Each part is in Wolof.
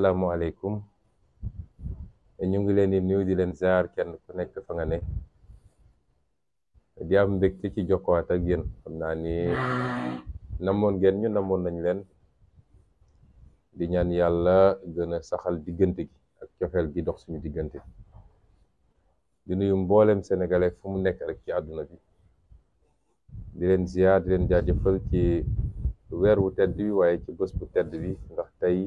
alaykum ñu ngi leen di nuyu di leen ziar kenn ku nekk fa nga ne di am mbégte ci jokkowaat ak yéen xam naa ni namoon ngeen ñu namoon nañ leen di ñaan yàlla gën a saxal diggante gi ak cofeel gi dox suñu diggante di nuyu mboolem sénégalais fu mu nekk rek ci àdduna bi di leen ziar di leen jaajëfal ci weer wu tedd bi waaye ci bés bu tedd bi ndax tey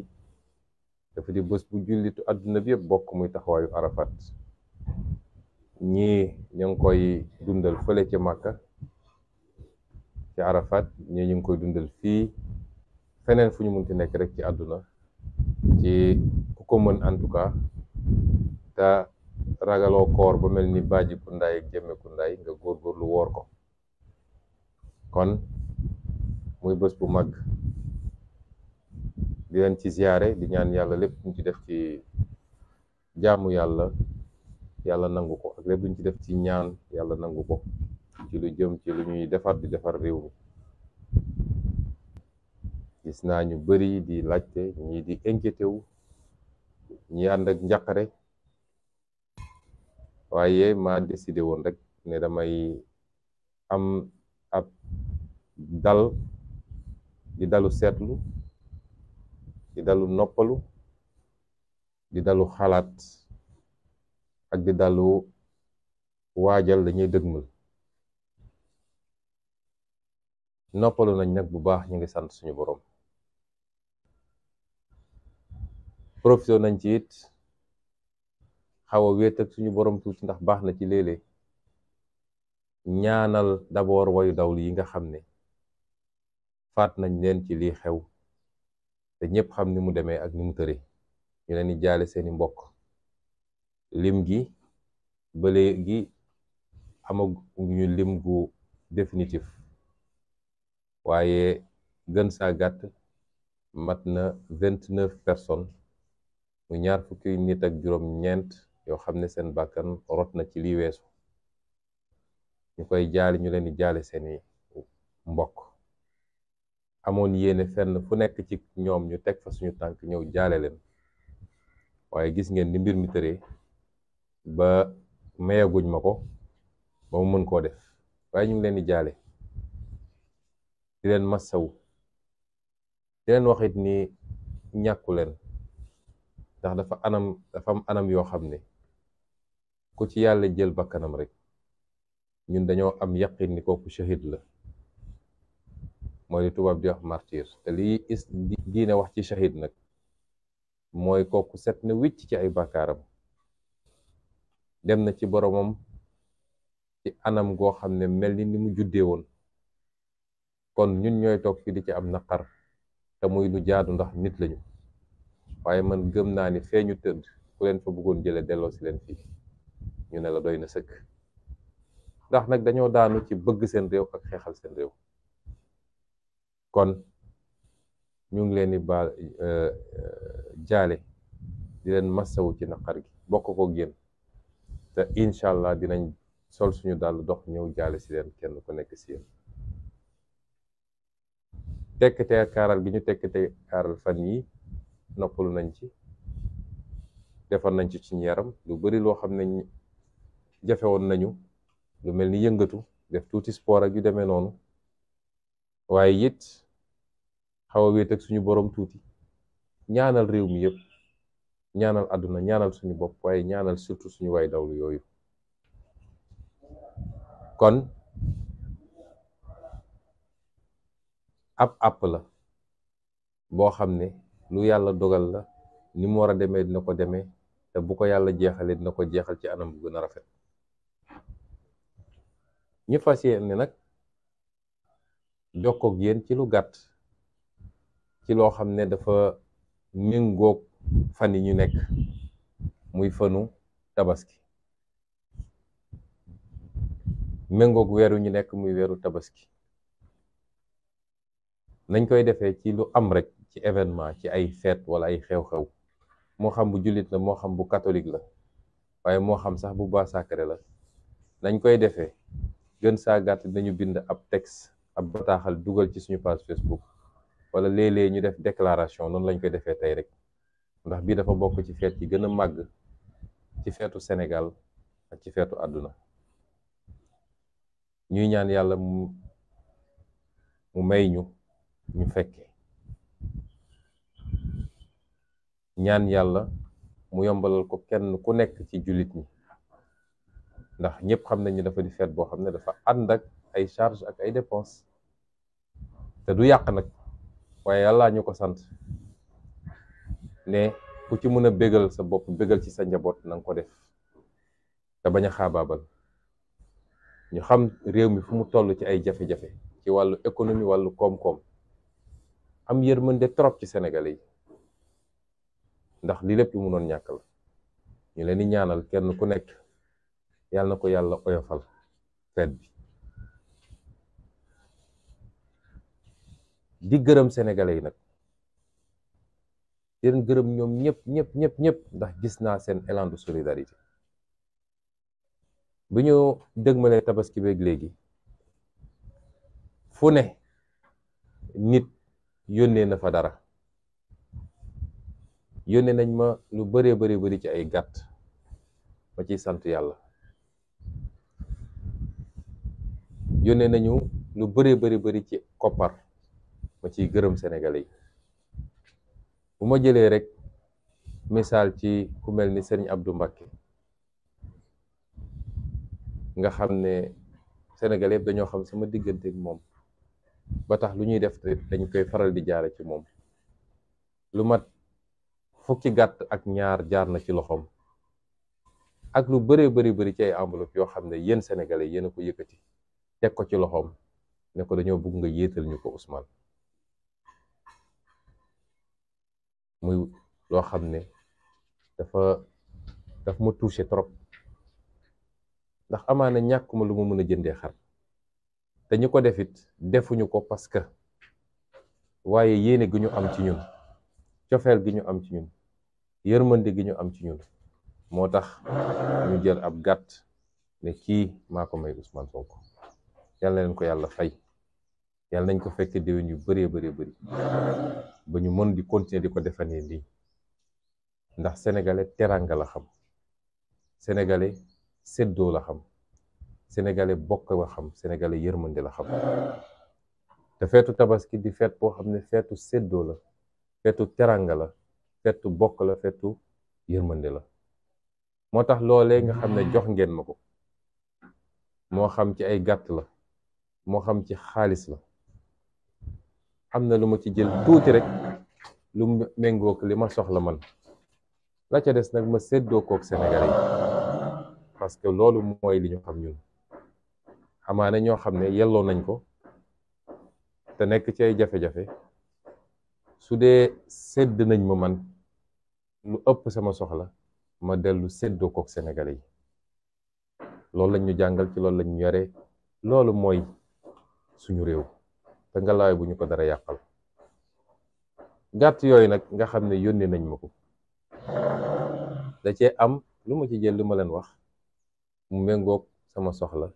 dafa di bés bu jullitu àdduna bi yëpp bokk muy taxawaayu arafat ñii ñu ngi koy dundal fële ci màkka ci arafat ñii ñu ngi koy dundal fii feneen fu ñu munti nekk rek ci àdduna ci ku ko mën en tout cas te ragaloo koor ba mel ni baaji ku ndaay ak jëmme ku ndaay nga woor ko kon muy bés bu mag di leen ci ziyaare di ñaan yàlla lépp luñ ci def ci jaamu yàlla yàlla nangu ko ak lépp luñ ci def ci ñaan yàlla nangu ko ci lu jëm ci lu ñuy defar di defar réew mi gis naa ñu bari di laajte ñii di inquiété wu ñi ànd ak njàqare waaye maa décidé woon rek ne damay am ab dal di dalu seetlu di dalu noppalu di dalu xalat ak di dalu wajal dañuy dëgmal noppalu nañ nak bu baax ñi ngi sant suñu borom profité nañ ci it xawa a wéet ak suñu borom tuuti ndax baax na ci lélé ñaanal d'abord wayu dawlu yi nga xamné fat nañ leen ci li xew te ñëpp xam ni mu demee ak ni mu tëre ñu leen di jaale seeni mbokk lim gi ba léegi amaguñu lim gu définitif waaye gën saa gàtt mat na vingt neuf personnes mu ñaar fukki nit ak juróom ñeent yoo xam ne seen bàkkan rot na ci li weesu ñu koy jaale ñu leen di jaale seeni mbokk amoon yéene fenn fu nekk ci ñoom ñu teg fa suñu tànk ñëw jaale leen waaye gis ngeen ni mbir mi tëree ba mayaguñ ma ko ba mu mën koo def waaye ñu ngi leen di jaale di leen massawu di leen waxit ni ñàkku leen ndax dafa anam dafa am anam yoo xam ne ku ci yàlla jël bakkanam rek ñun dañoo am yaqin ni kooku shahid la mooy li tubaab di wax martyr te lii is diine wax ci shahid nag mooy kooku set na wicc ci ay bàkkaaram dem na ci boromam ci anam goo xam ne mel ni ni mu juddee woon kon ñun ñooy toog fii di ci am naqar te muy lu jaadu ndax nit lañu waaye man gëm naa ni fee ñu tëdd ku leen fa bëggoon jële delloo si leen fii ñu ne la doy na sëkk ndax nag dañoo daanu ci bëgg seen réew ak xeexal seen réew kon ñu ngi leen di baal eh, eh, jaale di leen massawu ci naqar gi bokk ko génn te incha allah dinañ sol suñu dàll dox ñëw jaale si leen kenn ku nekk si yéen tekkte kaaral gi ñu tekkte kaaral fan yi noppalu nañ ci defar nañ ci suñu yaram lu bari loo xam ne jafewoon nañu lu mel ni yëngatu def tuuti sport ak yu demee noonu waaye it xaw a wéet suñu boroom tuuti ñaanal réew mi yépp ñaanal àdduna ñaanal suñu bopp waaye ñaanal surtout suñu way dawlu yooyu kon ab àpp la boo xam ne lu yàlla dogal la ni mu war a demee dina ko demee te bu ko yàlla jeexalee dina ko jeexal ci anam bu gën a rafet ñu fas ne nag jokkoog yéen ci lu gàtt ci loo xam ne dafa méngoog fan ñu nekk muy fanu tabaski méngoog weeru ñu nekk muy weeru tabaski nañ koy defee ci lu am rek ci événement ci ay fête wala ay xew-xew moo xam bu julit la moo xam bu catholique la waaye moo xam sax bu baa sacré la nañ koy defee gën saa gàtt dañu bind ab texte ab bataaxal dugal ci suñu page Facebook wala léeg-léeg ñu def déclaration noonu lañu koy defee tey rek ndax bii dafa bokk ci feet yi gën a màgg ci feetu Sénégal ak ci feetu àdduna ñuy ñaan yàlla mu mu may ñu ñu fekke ñaan yàlla mu yombalal ko kenn ku nekk ci jullit ñi ndax ñëpp xam nañu dafa di feet boo xam ne dafa ànd ak ay charge ak ay dépense te du yàq nag waaye yàlla ñu ko sant ne ku ci mën a bégal sa bopp bégal ci sa njaboot na nga ko def te bañ a xaabaabal ñu xam réew mi fu mu toll ci ay jafe-jafe ci wàllu économie wàllu koom-koom am de trop ci Sénégalais yi ndax lii lépp lu mënoon ñàkk la ñu leen di ñaanal kenn ku nekk yàlla na ko yàlla oyofal fête bi di gërëm sénégalais yi nag di gërëm ñoom ñëpp ñëpp ñëpp ñëpp ndax gis naa seen élan solidarité bu ñu dëgmalee tabaski beeg léegi fu ne nit yónnee na fa dara yónnee nañ ma lu bëree bëri bëri ci ay gàtt ma ciy sant yàlla yónnee nañu lu bëree bëri bëri ci koppar. ma ciy gërëm Sénégalais yi bu ma jëlee rek misaal ci ku mel ni Serigne Abdou Mbacké nga xam ne Sénégalais dañoo xam sama diggante moom ba tax lu ñuy def dañ koy faral di jaare ci moom lu mat fukki gàtt ak ñaar jaar na ci loxoom ak lu bëree bëri bëri ci ay enveloppe yoo xam ne yéen sénégalais yéen a ko yëkkati teg ko ci loxoom ne ko dañoo bëgg nga yéetal ñu ko Ousmane muy loo xam ne dafa daf ma touché trop ndax amaana ñàkkuma lu ma mën a jëndee xar te ñu ko defit defuñu ko parce que waaye yéene gi ñu am ci ñun cofeel gi ñu am ci ñun yërmande gi ñu am ci ñun moo tax ñu jël ab gàtt ne kii maa ko may Ousmane Sonko yàlla leen ko yàlla fay yalla nañ ko fekkee déwén yu bëree bëree bëri ba ñu mën di continuer di defane li ndax sénégalais teranga la xam sénégalais seddo la xam sénégalais bokk wa xam sénégalais la xam te tabaski di feet bo xam ne seddo la feetu teranga la feetu bokk la feetu yërmande la motax lolé nga xam jox ngeen mako mo xam ci ay gatt la mo xam ci la am na lu ma ci jël tuuti rek lu méngook li ma soxla man la ca des nag ma séddoo kook Sénégalais yi parce que loolu mooy li ñu xam ñun amaana ñoo xam ne yelloo nañ ko te nekk ci ay jafe-jafe su dee sedd nañ ma man lu ëpp sama soxla ma dellu seddoo kook Sénégalais yi loolu lañ ñu jàngal ci loolu lañ ñu yore loolu mooy suñu réew te ngalaay bu ñu ko dara yakal gatt yoy nak nga xamne ne nañ mako da ci am lu ma ci jël li ma wax mu mengok sama soxla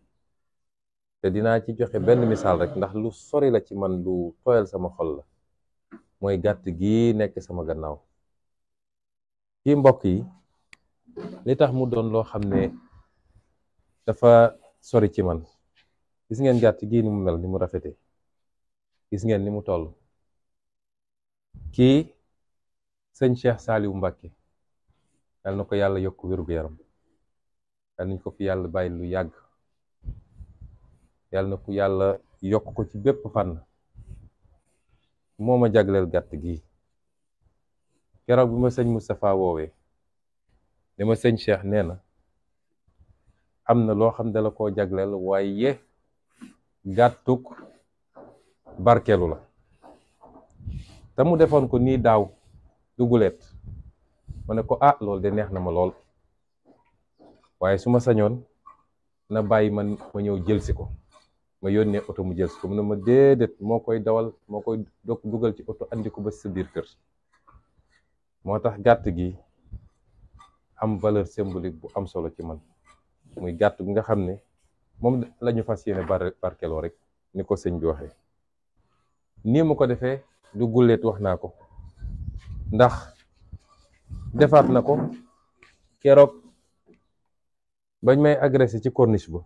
te dina ci joxe benn misal rek ndax lu sori la ci man lu toyal sama xol la moy gatt gi nek sama gannaaw kii mbokk yi li tax mu don lo xamne dafa sori ci man gis ngeen gatt gi ni mu mel ni mu rafeté gis ngeen ni mu toll kii sëñ Cheikh Saliou Mbacke yal na ko yàlla yokk wérgu yaram nañ ko yàlla bàyyi lu yàgg yal na ku yàlla yokk ko ci bépp fànn moo ma jagleel gàtt gi keroog bi ma sëñ Moustapha woowee li ma sëñ Cheikh nee na am na loo xam dala koo jagleel waaye gàttuk barkeelu la te mu defoon ko nii daaw duguleet ma ne ko ah loolu de neex na ma lool waaye su ma sañoon na bàyyi man ma ñëw jël si ko ma yónnee oto mu jël si ko mu ne ma déedéet moo koy dawal moo koy dok dugal ci oto andi ko ba sa biir kër moo tax gàtt gi am valeur symbolique bu am solo ci man muy gàtt gi nga xam ne moom lañu ñu fas yéene barkeloo rek ni ko sëñ bi waxee nii mu ko defee du gulleet wax naa ko ndax defaat na ko keroog bañ may agressé ci corniche ba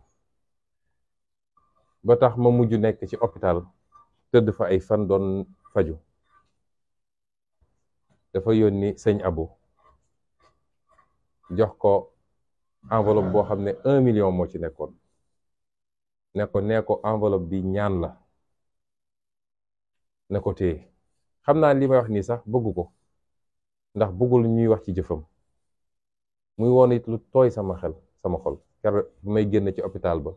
ba tax ma mujj nekk ci hôpital tëdd fa ay fan doon faju dafa yónni sëñ abu jox ko enveloppe boo xam ne un million moo ci nekkoon ne ko nee ko enveloppe bi ñaan la na ko téye xam naa li may wax nii sax bëggu ko ndax bëggul ñuy wax ci jëfam muy woon it lu tooy sama xel sama xol car bi may génn ci hôpital ba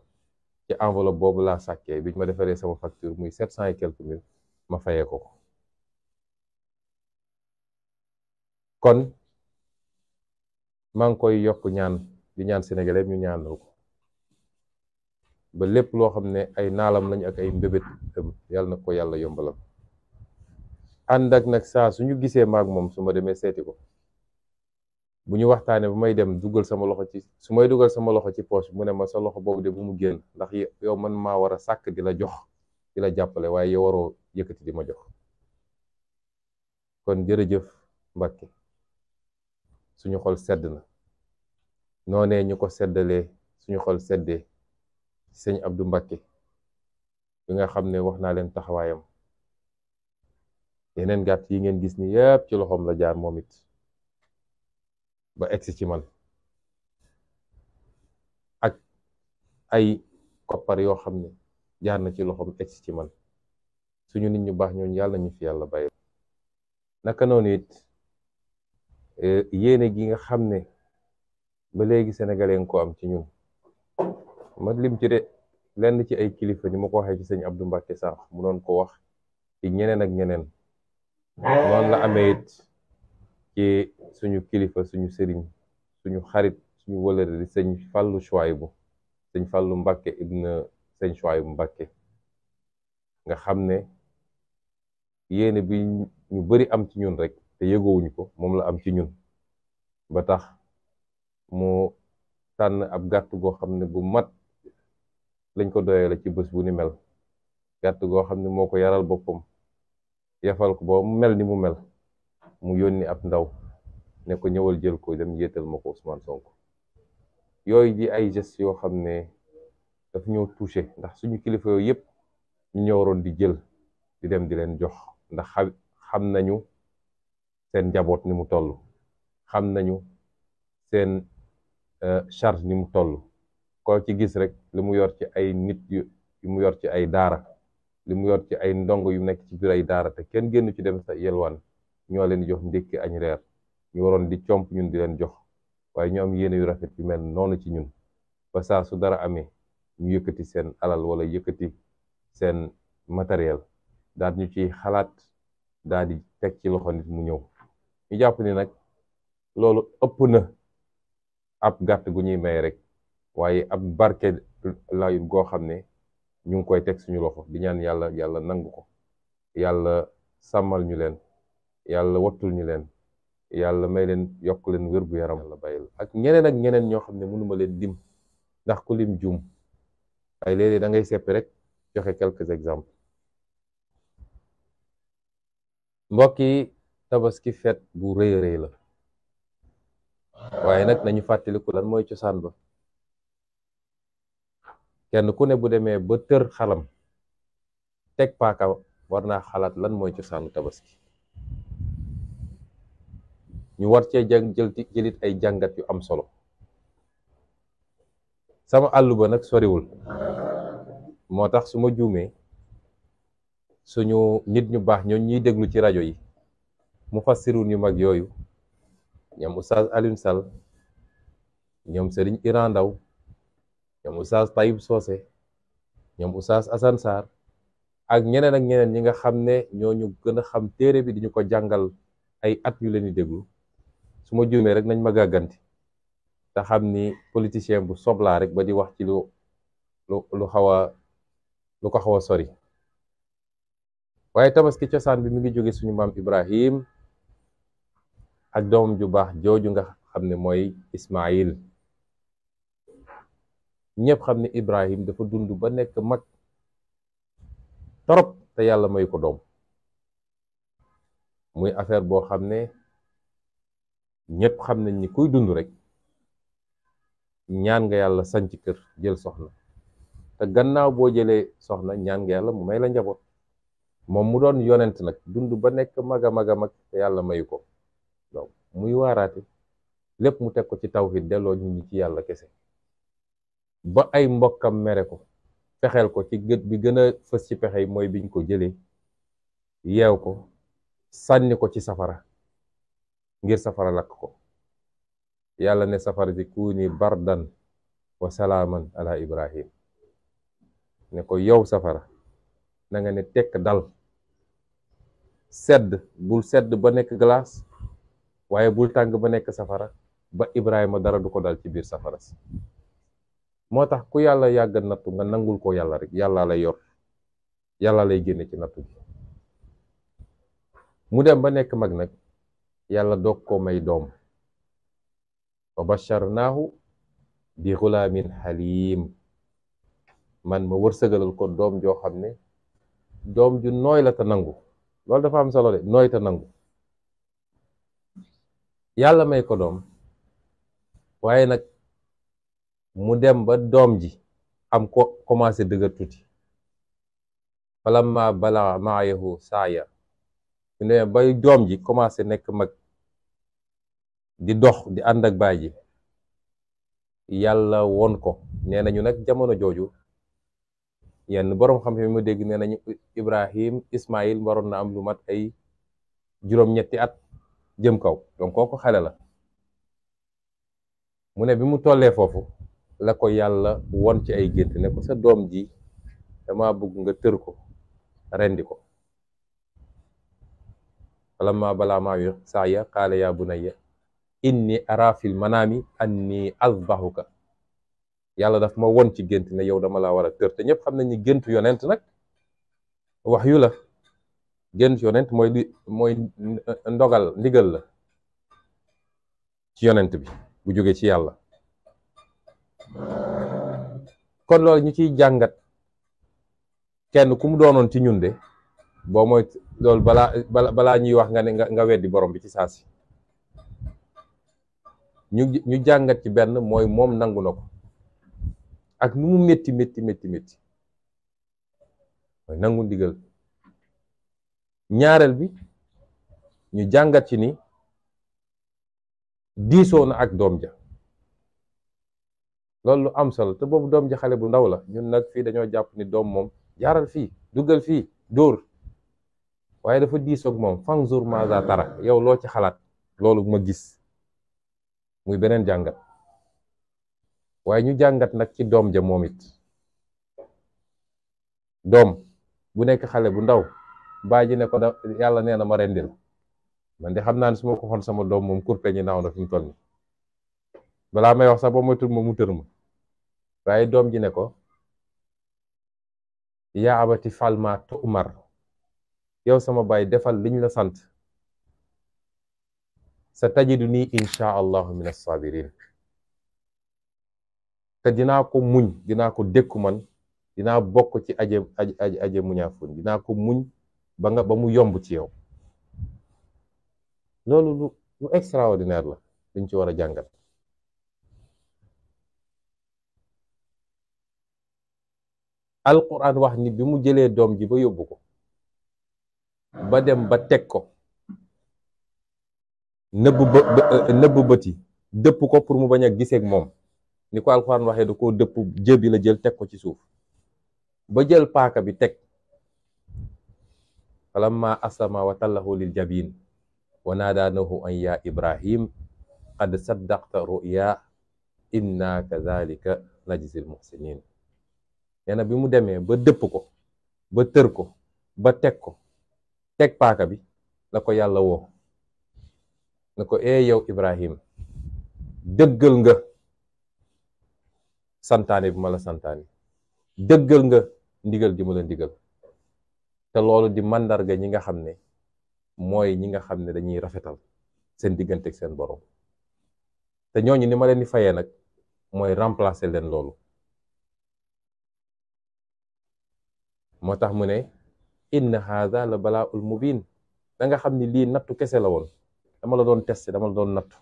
ci enveloppe boobu laa sàkkee bi ñu ma defaree sama facture muy sept cent et quelques mille ma fayee ko ko kon maa ngi koy yokk ñaan di ñaan sénégalais ñu ñaanal ko ba lépp loo xam ne ay naalam lañu ak ay mbébét yàlla na ko yàlla yombalam andak nak sa suñu gisé mak mom suma démé séti ko buñu waxtané bu may dem dugal sama loxo ci sumay duggal sama loxo ci poche mu ne ma sa loxo boobu dé bu mu gën ndax yow man ma wara sak dila jox di jappalé waye yow waro yëkëti di jox kon jërëjëf mbacké suñu xol sedd na noné ñuko ko suñu xol seddee sëñ Abdou mbacké bi nga xamné waxna len taxawayam yeneen gàtt yi ngeen gis ni yëpp ci loxoom la jaar moom it ba egsi ci man ak ay koppar yoo xam ne jaar na ci loxoom egsi ci man suñu nit ñu baax ñooñu yàlla ñu fi yàlla bàyyi naka noonu it eh, yéene gi nga xam ne ba léegi sénégalais nga ko am ci ñun ma lim ci de lenn ci ay kilifa ni ma ko waxee ci sëñ Abdou Mbacke sànq mu doon ko wax ci ñeneen ak ñeneen noonu la eh. amee it ci suñu kilifa suñu sëriñ suñu xarit suñu wëlëre di sëñ Fàllu Chouaïbou sëñ Fàllu Mbàkke ibna sëñ Chouaïbou Mbàkke nga xam ne yéene bi ñu bari am ci ñun rek te yëgoowuñu ko moom la am ci ñun ba tax mu tànn ab gàtt goo xam ne bu mat lañ ko doyee la ci bés bu ni mel gàtt goo xam ne moo ko yaral boppam yafal ko ba mu mel ni mu mel mu yónni ab ndaw nekk ñëwal jël ko dem yéetal ma ko Ousmane sonk yooyu di ay gestes yoo xam ne daf ñëw touché ndax suñu kilifa yooyu yëpp ñu ñoo di jël di dem di leen jox ndax xam nañu seen njaboot ni mu toll xam nañu seen euh, charge ni mu toll ko ci gis rek li mu yor ci ay nit yu mu yor ci ay daara li mu yor ci ay ndong yu nekk ci biir ay daara te kenn génn ci dem sa yelwaan ñoo leen di jox ndékki añ reer ñu waroon di comp ñun di leen jox waaye ñoom am yu rafet yu mel noonu ci ñun ba saa su dara amee ñu yëkkati seen alal wala yëkkati seen matériel daal ñu ciy xalaat daal di teg ci loxo nit mu ñëw ñu jàpp ni nag loolu ëpp na ab gàtt gu ñuy may rek waaye ab barke layut goo xam ne ñu ngi koy teg suñu loxo di ñaan yàlla yàlla nangu ko yàlla sàmmal ñu leen yàlla wattul ñu leen yàlla may leen yokk leen wér bu yaram la bàyyil ak ñeneen ak ñeneen ñoo xam ne mënuma leen lim ndax ku lim juum ay léeg-léeg da ngay seppi rek joxe quelques exemples mbokki tabaski fet bu rëy a rëy la waaye nag nañu fàttaliku lan mooy cosaan ba kenn ku ne bu deme ba teur xalam tek lan ci sanu tabaski ñu war ci jàng jël jëlit ay jangat yu am solo sama allu ba nak sori wul motax suma jume suñu nit ñu bax ñoo ñuy deglu ci radio yi mu yu mag yoyu ñam oustad alim sal ñom Serigne Iran ñoom oustaz Tayib Socé ñoom oustaz Assane Sarr ak ñeneen ak ñeneen ñi nga xam ne ñoo a xam téere bi ko jàngal ay at ñu leen déglu rek nañ ma gàgganti te xam ni politicien bu soblaa rek ba di wax ci lu lu lu lu ko xaw sori waaye tabaski cosaan bi mi ngi jóge suñu Ibrahim ak doomam ju baax hamne nga Ismail. ñëpp xam ne Ibrahim dafa dund ba nekk mag torop te yàlla may ko doom muy affaire boo xam ne ñëpp xam nañ ni kuy dund rek ñaan nga yàlla sanc kër jël soxna te gannaaw boo jëlee soxna ñaan nga yàlla mu may la njaboot moom mu doon yonent nag dund ba nekk mag a mag a mag te yàlla mayu ko donc muy waaraate lépp mu teg ko ci tawhid delloo nit ñi ci yàlla kese ba ay mbokam mere ko fexel ko ci geut bi gën fess ci pexe moy biñ ko jëlee yew ko sanni ko ci safara ngir safara lak ko yalla ne safara si kuni bardan wa salaman ala ibrahim ne ko yow safara na nga ne tek dal sedd bul sedd ba nek glace waye bul tang ba nek safara ba ibrahima dara du ko dal ci bir safara moo tax ku yàlla yàgga nattu nga nangul ko yàlla rek yàlla lay yor yàlla lay génne ci nattu bi mu dem ba nekk mag nag yàlla doog ko may doom wa basharnaahu bi xulaamin xaliim man ma wërsëgalal ko doom joo xam ne doom ju nooy la te nangu loolu dafa am solo de nooy te nangu yàlla may ko doom waaye nag mu dem ba doom ji am ko commencé dëgër tuuti falamma balagha ma'ahu saaya mu ne bay doom ji commencé nekk mag di dox di ànd ak baay ji yàlla woon ko nee nañu nag jamono jooju yenn boroom xam fi mu dégg nee nañu Ibrahim Ismaïl waroon na am lu mat ay juróom-ñetti at jëm kaw donc kooku xale la mu ne bi mu tollee foofu la ko yàlla won ci ay gént ne ko sa doom ji dama bëgg nga tër ko rendi ko falamma balaa maa wi saaya qaala yaa bunayya inni ara fil manaami anni azbahuka yàlla daf ma won ci gént ne yow dama laa war a tër te ñëpp xam nañ ni géntu yonent nag wax yu la gént yonent mooy li ndigal la ci yonent bi bu jóge ci yàlla kon loolu ñu ci jangat kenn kum doonon ci ñun de bo moy loolu bala bala ñuy wax nga nga wéddi borom bi ci saa ñu ñu jangat ci benn moy mom nangulako ak nu mu metti metti metti metti mooy nangul ndigal ñaareel bi ñu jangat ci ni diisoo na ak dom ja loolu lu am solo te boobu doom ji xale bu ndaw la ñun nag fii dañoo jàpp ni doom moom jaaral fii duggal fii dóor waaye dafa diisoog moom fanzur maza tara yow loo ci xalaat loolu ma gis muy beneen jàngat waaye ñu jàngat nag ci doom ja moom it doom bu nekk xale bu ndaw baa ji ne ko da yàlla nee na ma rendil man de xam naa ne su ma sama doom moom kurpeñ yi naaw na fi mu toll nii balaa may wax sax ba moytul ma mu tër ma waaye doom ji ne ko yaa abati falma tu umar yow sama baay defal liñ la sant sa tajidu nii insha allahu min assabirin te dinaa ko muñ dinaa ko dékku man dinaa bokk ci aje aje aje muñaafun ko muñ ba ba mu yomb ci yow loolu lu extraordinaire la luñ ci war a jàngat alquran wax ni bi mu jëlee doom ji ba yóbbu ko ba dem ba teg ko nëbb ba euh, nëbb bëti dëpp ko pour mu bañ a giseeg moom ni ko alquran waxee da koo dëpp jëbi la jël teg ko ci suuf ba jël paaka bi teg falamma aslama wa tallahu lil jabin wa naadaanahu an yaa ibrahim qad saddaqta ruya inna kadhalika najzil muhsinin nee bi mu demee ba dëpp ko ba tër ko ba teg ko teg paaka bi la ko yàlla woo na ko ee yow Ibrahim dëggal nga santaane bi ma la santaane dëggal nga ndigal gi ma la ndigal te loolu di màndarga ñi nga xam ne mooy ñi nga xam ne dañuy rafetal seen diggante ak seen borom te ñooñu ni ma leen di fayee nag mooy remplacer leen loolu moo tax mu ne inna haada la balaa ul biin da nga xam ni lii nattu kese la woon dama la doon testé dama la doon nattu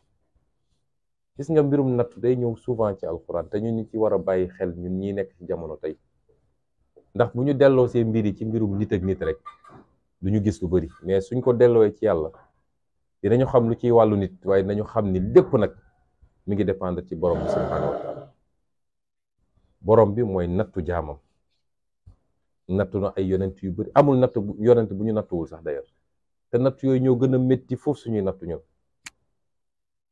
gis nga mbirum nattu day ñëw souvent ci alquran te ñu ci war a bàyyi xel ñun ñi nekk ci jamono tey ndax bu ñu delloo see mbir yi ci mbirum nit ak nit rek lu ñu gis lu bëri mais suñ ko delloowee ci yàlla dinañu xam lu ci wàllu nit waaye nañu xam ni lépp nag mi ngi dépendre ci borom bi subhanahu wa borom bi mooy nattu jaamam nattu na ay yonent yu bëri amul bu yonent bu ñu nattuwul sax d'ailleurs te nattu yooyu ñoo gën a métti foofu suñuy nattu ñun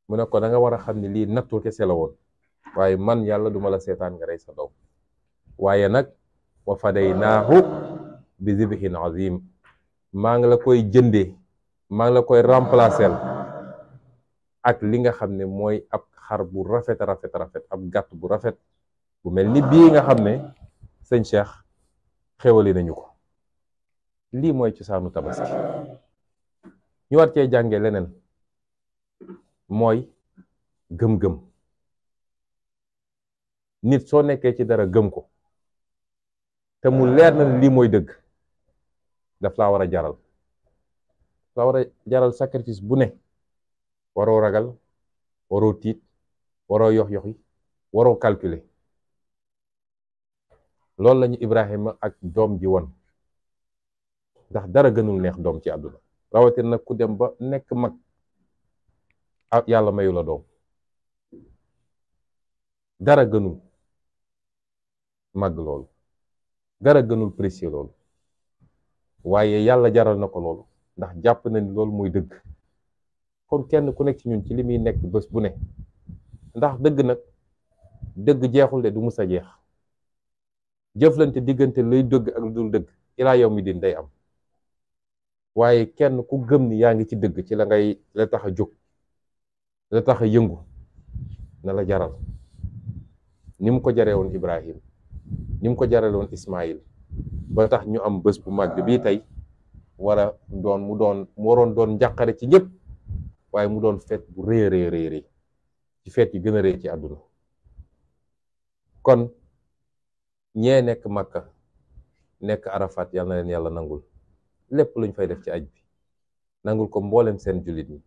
mu ne ko da nga war a xam ne lii nattu kese la woon waaye man yàlla duma la seetaan nga rey sa doom waaye nag naaxu fadaynaahu bi zibhin azim maa ngi la koy jëndee maa ngi la koy remplacer ak li nga xam ne mooy ab xar bu rafet rafet rafet ab gàtt bu rafet bu mel ni bii nga xam ne sëñ Cheikh xéwale nañu ko lii mooy cosaanu tabaski ñu war cee jànge leneen mooy gëm-gëm nit soo nekkee ci dara gëm ko te mu leer na lii mooy dëgg daf laa war a jaral daf laa war jaral sacrifice bu ne waroo ragal waroo tiit waroo yox yoxi waroo calculer lol lañu Ibrahima ak dom ji won ndax dara gënul neex dom ci aduna rawati nak ku dem ba nek mag ak ah, yàlla mayu la dom dara gënul mag lol dara gënul précieux lol waye yalla jaral na lol ndax japp nañ ni moy deug kon kenn ku nek ci ñun ci limi nek bëss bu ne ndax deug nak deug jeexul de du mus jeex jëflante diggante lay dëgg ak dul dëgg ilaa yow mi din day am waaye kenn ku gëm ni yaa ngi ci dëgg ci la ngay la tax a jóg la tax a yëngu na la jaral ni mu ko jarewoon woon Ibrahim ni mu ko jarale woon Ismaïl ba tax ñu am bés bu màgg bii tey war a doon mu doon mu waroon doon njàqare ci ñëpp waaye mu doon feet bu rëy a rëy rëy ci feet yi gën a ci àdduna kon ñe nek Makka nek Arafat yalla len yalla nangul lepp luñ fay def ci nangul ko mbollem sen julit ni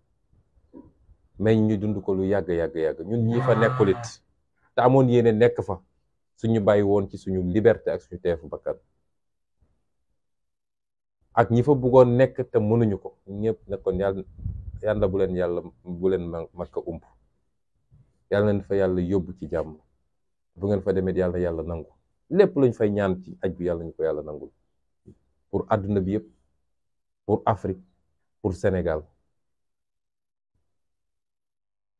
meñ ñu dund ko lu yag yag yag ñun ñi fa nekulit ta amone yene nek fa suñu bayyi won ci suñu liberté ak suñu tefu bakkan ak ñi fa bëggoon nek te mënuñu ko ñëpp nekkoon yalla yalla bu len yalla bu len makka umb yalla len fa yalla yobbu ci jamm bu ngeen fa yalla yalla nangul lepp luñ fay ñaan ci aj bi ñu ko yalla nangul pour aduna bi yëpp pour Afrique pour Sénégal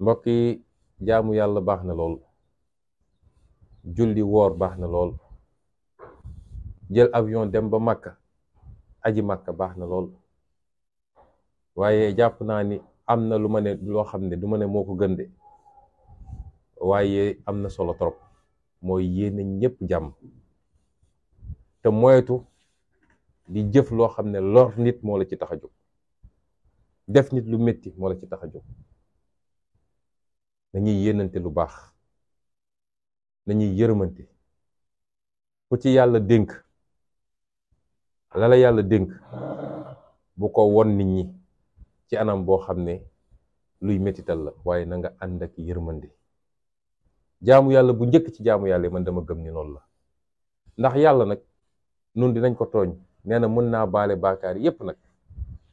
mbokki jaamu yalla baax na lool julli wor baax na lool jël avion dem ba Makka aji Makka baax na lool waaye japp na ni amna luma lu ma ne loo xam ne ne solo trop mooy yéene ñëpp jàmm te moyetu di jëf loo xam ne lor nit moo la ci tax a jóg def nit lu metti moo la ci tax a jóg nañuy yéenante lu baax nañuy yërëmante ku ci yàlla dénk lala yàlla dénk bu ko won nit ñi ci anam boo xam ne luy métital la waaye na nga ànd ak yërmande jaamu yàlla bu njëkk ci jaamu yàlla man dama gëm ni noonu la ndax yàlla nag nun dinañ ko tooñ nee na mën naa baale baakaar yépp nag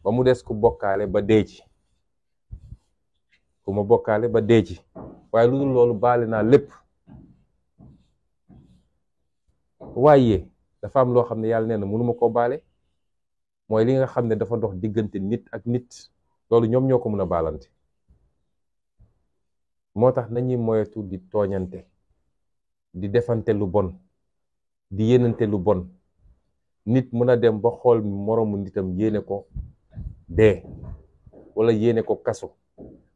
ba mu des ku bokkaale ba dee ci bokkaale ba dee waaye lu dul loolu baale naa lépp waaye dafa am loo xam ne yàlla nee na mënuma koo baale mooy li nga xam ne dafa dox diggante nit ak nit loolu ñoom ñoo ko mën a baalante moo tax nañuy moytu di tooñante di defante lu bon di yéenante lu bon nit mën a dem ba xool moroomu nitam yéene ko dee wala yéene ko kaso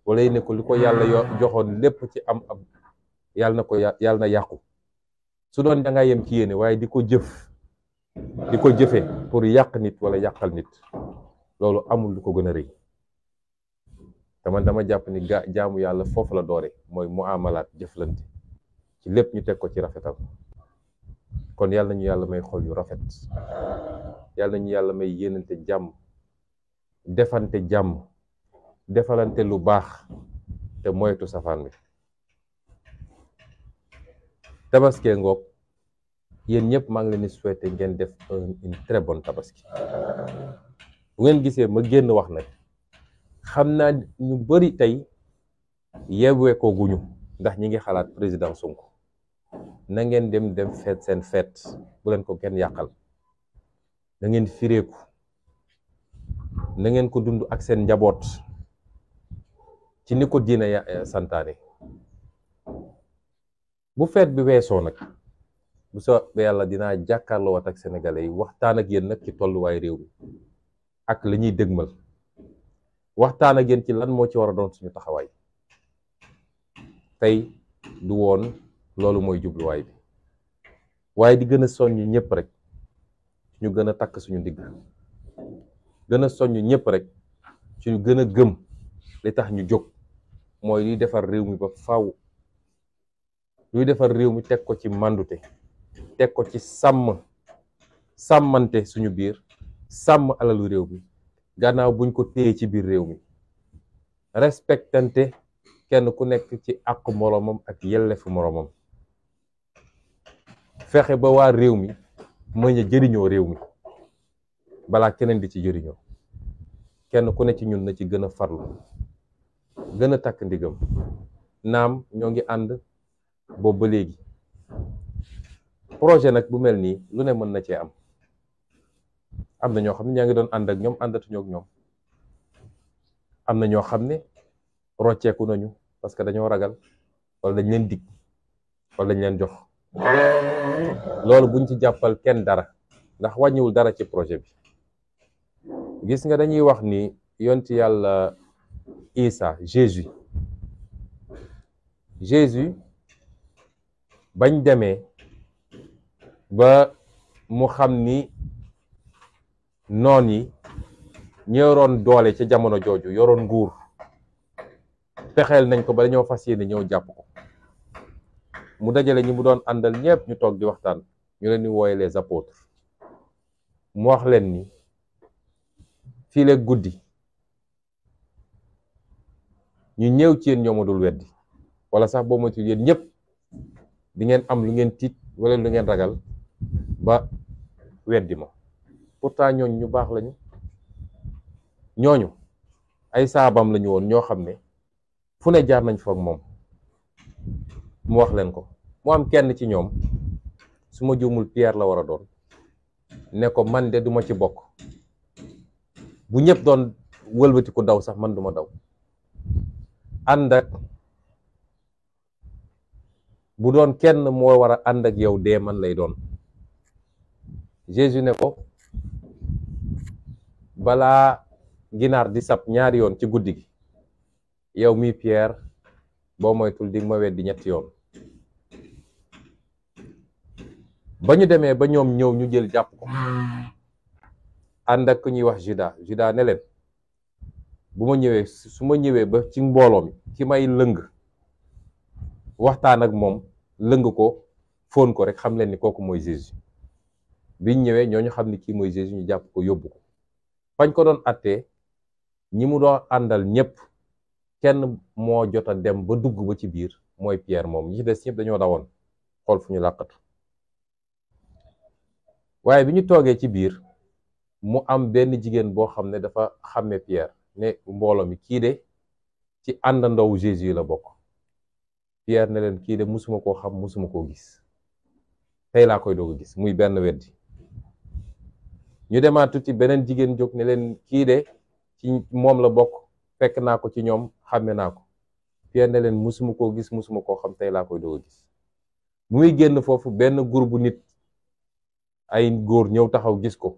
wala yéene ko li ko yàlla joxoon lépp ci am am yàlla na ko yàlla na yàqu su doon dangay yem ci yéene waaye di ko jëf di ko jëfe pour yàq nit wala yàqal nit loolu amul lu ko gën a rëy man dama jàpp ni ga jaamu yàlla foofu la doore mooy muamalaat jëflante ci lépp ñu teg ko ci rafetal kon yàlla ñu yàlla may xol yu rafet yàlla nañu yàlla may yéenante jàmm defante jàmm defalante lu baax te moytu safaan bi tabaskee ngoog yéen ñëpp maa ngi leen di ngeen def une très tabaski bu ngeen gisee ma génn wax nag xam naa ñu bari tey yeewee kooguñu ndax ñi ngi xalaat président Sonko na ngeen dem dem feet seen feet bu leen ko kenn yàqal na ngeen fireeku na ngeen ko dund ak seen njaboot ci ni ko diine eh, santaane bu feet bi weesoo nag bu soobee yàlla dinaa jàkkaarloo waat ak sénégalais yi waxtaan ak yéen nag ci tolluwaay réew mi ak li ñuy dëgmal waxtaan ak génn ci lan moo ci war a doon suñu taxawaay tey du woon loolu mooy jubluwaay bi waaye di gën a soññ ñëpp rek ñu gën a takk suñu ndigg gën a soññ ñëpp rek ci ñu gën a gëm li tax ñu jóg mooy luy defar réew mi ba faw luy defar réew mi teg ko ci màndute teg ko ci sàmm sàmmante suñu biir sàmm alalu réew mi gannaaw buñ ko téye ci biir réew mi respectante kenn ku nekk ci àq moroomam ak yellefu moroomam fexe ba waa réew mi mën a jëriñoo réew mi balaa keneen di ci jëriñoo kenn ku ne ci ñun na ci gën a farlu gën a takk naam ñoo ngi ànd boobu ba léegi projet nag bu mel nii lu ne mën na cee am am na ñoo xam ne ñaa ngi doon ànd ak ñoom àndatuñoo ak am na ñoo xam ne rocceeku nañu parce que dañoo ragal wala dañ leen dig wala dañ leen jox loolu buñ ci jàppal kenn dara ndax wàññiwul dara ci projet bi gis nga dañuy wax ni yoon ci yàlla Isa Jésus Jésus bañ demee ba mu xam ni noon yi ñi yoroon doole ca jamono jooju yoroon nguur pexeel nañ ko ba dañoo fas yéene ñëw jàpp ko mu dajale ñi mu doon àndal ñëpp ñu toog di waxtaan ñu leen di wooye les mu wax leen ni fii leeg guddi ñu ñëw ci yéen ñooma dul weddi wala sax boo moytul yéen ñëpp di ngeen am lu ngeen tiit wala lu ngeen ragal ba weddi ma pourtant ñooñu ñu baax lañu ñooñu ay saabam lañu woon ñoo xam ne fu ne jaar nañ fa moom mu wax leen ko mu am kenn ci ñoom su ma juumul Pierre la war a doon ne ko man de duma ci bokk bu ñëpp doon wëlbati ku daw sax man duma daw ànd ak bu doon kenn moo war a ànd ak yow dee man lay doon Jésus ne ko balaa ginaar di sab ñaari yoon ci guddi gi yow mi Pierre boo moytul di ma weddi ñetti yoon ba ñu demee ba ñoom ñëw ñu jël jàpp ko ànd ak ñuy wax juda juda neleen bu ma ñëwee su ma ñëwee ba ci mbooloo mi ki may lëng waxtaan ak moom lëng ko fóon ko rek xam leen ni kooku mooy Jésus biñ ñëwee ñoo ñu xam ni kii mooy Jésus ñu jàpp ko yóbbu ko fañ ko doon attee ñi mu doo àndal ñépp kenn moo jot a dem ba dugg ba ci biir mooy Pierre moom ñi des ñëpp dañoo dawoon xool fu ñu làqatu waaye bi ñu toogee ci biir mu am benn jigéen boo xam ne dafa xàmme Pierre ne mbooloo mi kii de ci àndandowu Jésus la bokk Pierre ne leen kii de musuma koo xam musuma koo gis tey laa koy doog a gis muy benn weddi ñu demaat tuuti beneen jigéen jóg ne leen kii de ci moom la bokk fekk naa ko ci ñoom xàmme naa ko Pierre ne leen musuma koo gis musuma koo xam tey laa koy doo gis muy génn foofu benn groupe bu nit ay góor ñëw taxaw gis ko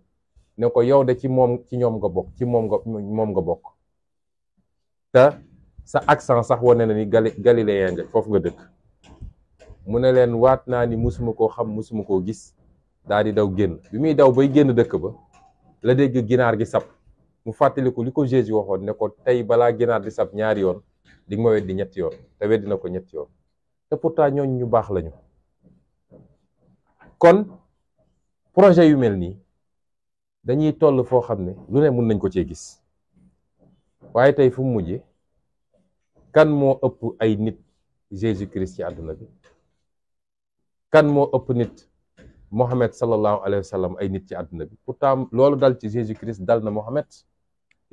ne ko yow de ci moom ci ñoom nga bokk ci moom nga te sa accent sax wane na ni gali galiléen nga foofu nga dëkk mu ne leen waat naa ni musuma koo xam musuma koo gis daa di daw génn bi muy daw bay génn dëkk ba la dégg ginaar gi sab mu fàttaliku li ko Jésus waxoon ne ko tey balaa ginaar di sab ñaari yoon di nga ma weddi ñetti yoon te weddi na ko ñetti yoon te pourtant ñooñu ñu baax lañu kon projet yu mel nii dañuy toll foo xam ne lu ne mun nañ ko cee gis waaye tey fu mu mujjee kan moo ëpp ay nit Jésus Christ ci àdduna bi kan moo ëpp nit Mohamed sallallahu alayhi wa sallam ay nit ci àdduna bi pourtant loolu dal ci Jésus Christ dal na Mohamed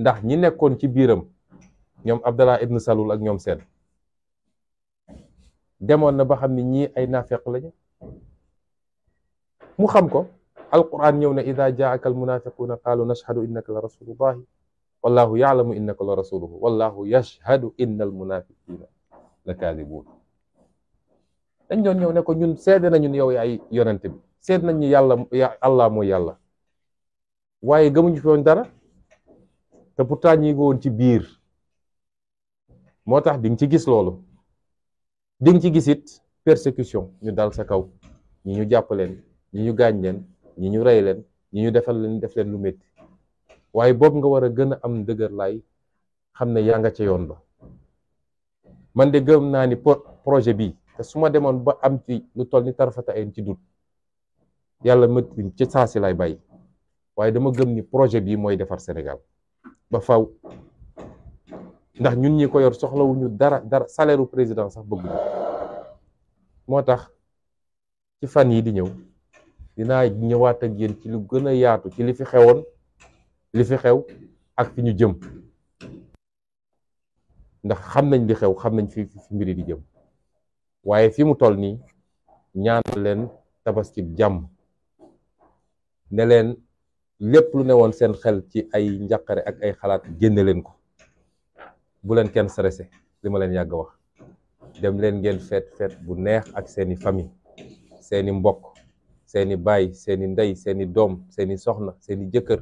ndax ñi nekkoon ci biiram ñoom Abdallah ibn Salul ak ñoom seen demoon na ba xam ni ñii ay naafeq lañu mu xam ko alquran ñëw na ida jaaka almunafiquna qaalu nashhadu innaka la rasulullahi wallahu yaalamu innaka la rasuluhu wallahu yashhadu inna almunafiqina la kaadibuun dañ doon ñëw ne ñun seede nañu yow yaay yonente bi set nañ ñu ya-, allah mo yalla waye gëmuñu fi woon dara te pourtant ñi goon ci biir motax di ngi ci gis lolu di ngi ci gis persécution ñu dal sa kaw ñi ñu jàpp leen ñi ñu gañ leen ñi ñu ray leen ñi ñu defal leen def leen lu metti waye bop nga wara gëna am dëgër lay xamne ne nga ci yoon ba man de gëm na ni projet bi te suma demone ba am ci lu toll ni tarfata ci dut yàlla ma ci saa si lay bàyyi waaye dama gëm ni projet bii mooy defar Sénégal ba faw ndax ñun ñi ko yor soxlawuñu dara dara saleeru président sax bëgguñu moo tax ci fan yi di ñëw dinaa ñëwaat ak yéen ci lu gën a yaatu ci li fi xewoon li fi xew ak fi ñu jëm ndax xam nañ li xew xam nañ fi fi mbiri di jëm waaye fi mu toll nii ñaan leen tabaski jàmm ne leen lépp lu ne woon seen xel ci ay njàqare ak ay xalaat génne leen ko bu leen kenn stressé li ma leen yàgg wax dem leen ngeen feet feet bu neex ak seeni famille seeni mbokk seeni baay seeni ndey seeni doom seeni soxna seeni jëkkër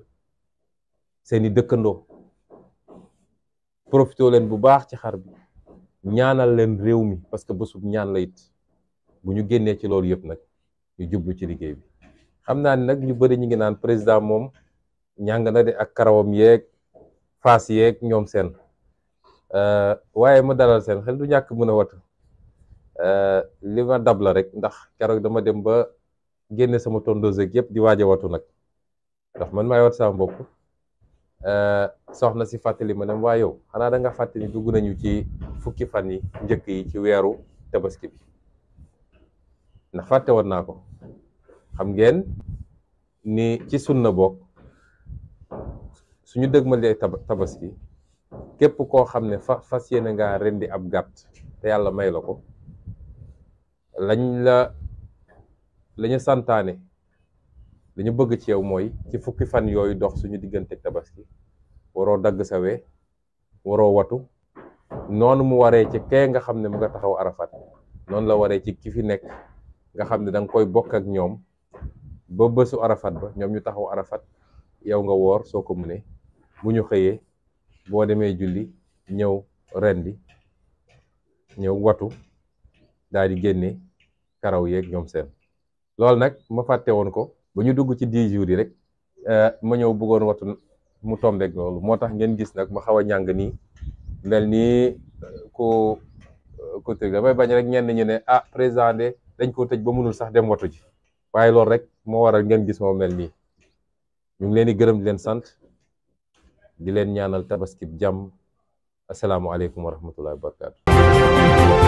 seeni dëkkandoo profité leen bu baax ci xar bi ñaanal leen réew mi parce que bésub ñaan la it bu ñu génnee ci loolu yëpp nag ñu jublu ci liggéey bi xam naa ne nag ñu bari ñu ngi naan président moom ñàng na de ak karawam yéeg faas yeeg ñoom seen euh, waaye ma dalal seen xel du ñàkk mën a wat euh, li ma dab la rek ndax keroog dama dem ba génne sama tondeuse ak yëpp di waaje a watu nag ndax man maay wat sama bopp euh, soxna si fàttali ma ne waa yow xanaa da fàttali dugg nañu ci fukki fan yi njëkk yi ci weeru tabaski bi ndax fàtte woon naa ko xam ngeen ni ci sunna bokk suñu dëgmalee tabaski képp koo xam ne fa fas yéene ngaa rendi ab gàtt te yàlla may la ko lañ la lañu santaane lañu bëgg ci yow mooy ci fukki fan yooyu dox suñu diggante tabaski waroo dagg sa waroo watu noonu mu waree ci kee nga xam ne mu nga taxaw arafat noonu la waree ci ki fi nekk nga xam ne da koy bokk ak ñoom ba bésu arafat ba ñoom ñu taxaw arafat yow nga woor soo ko munee bu ñu xëyee boo demee julli ñëw rendi ñëw watu daal di génne karaw yeeg ñoom seen loolu nag ma fàtte woon ko ba ñu dugg ci dix jours yi rek euh, ma ñëw buggoon watu mu tombeeg loolu moo tax ngeen gis nag ma xaw a ñàng nii mel nii ko ko tëg damay bañ rek ñenn ñu ne ah président dañ koo tëj ba mënul sax dem watu ci waaye lool rek mo waral ngeen gis mo mel ñu ngi leen di gërëm di leen sante di leen ñaanal tabaskib assalamu alaykum wa rahmatullahi wa barakatuh